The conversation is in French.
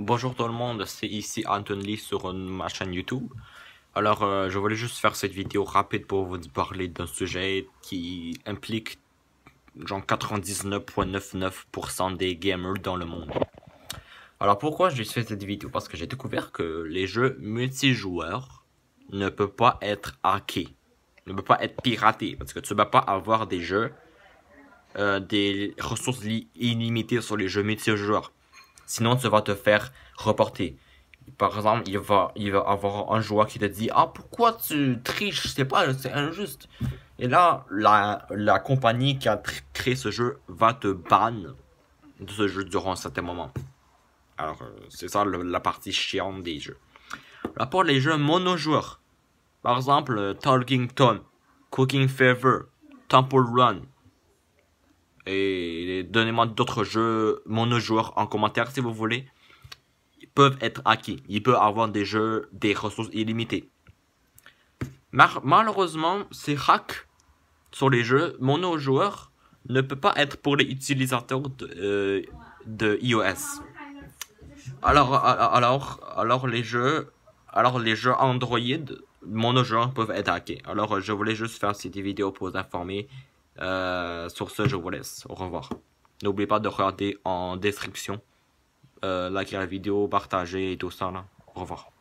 Bonjour tout le monde, c'est ici Anton Lee sur euh, ma chaîne YouTube. Alors, euh, je voulais juste faire cette vidéo rapide pour vous parler d'un sujet qui implique genre 99.99% des gamers dans le monde. Alors pourquoi j'ai fait cette vidéo Parce que j'ai découvert que les jeux multijoueurs ne peuvent pas être hackés, ne peuvent pas être piratés, parce que tu ne vas pas avoir des jeux, euh, des ressources illimitées sur les jeux multijoueurs. Sinon, tu vas te faire reporter. Par exemple, il va, il va avoir un joueur qui te dit Ah, pourquoi tu triches C'est pas, c'est injuste. Et là, la, la compagnie qui a créé ce jeu va te ban de ce jeu durant un certain moment. Alors, euh, c'est ça la partie chiante des jeux. Là, pour les jeux mono-joueurs, par exemple, euh, Talking Tom, Cooking Fever, Temple Run, et donnez-moi d'autres jeux mono monojoueurs en commentaire si vous voulez. Ils peuvent être acquis. Il peut avoir des jeux, des ressources illimitées. malheureusement, ces hacks sur les jeux mono monojoueurs ne peut pas être pour les utilisateurs de, euh, iOS. Alors, alors, alors les jeux, alors les jeux Android monojoueurs peuvent être hackés. Alors, je voulais juste faire cette vidéo pour vous informer euh, sur ce, je vous laisse. Au revoir. N'oubliez pas de regarder en description euh, liker la vidéo, partager et tout ça. Au revoir.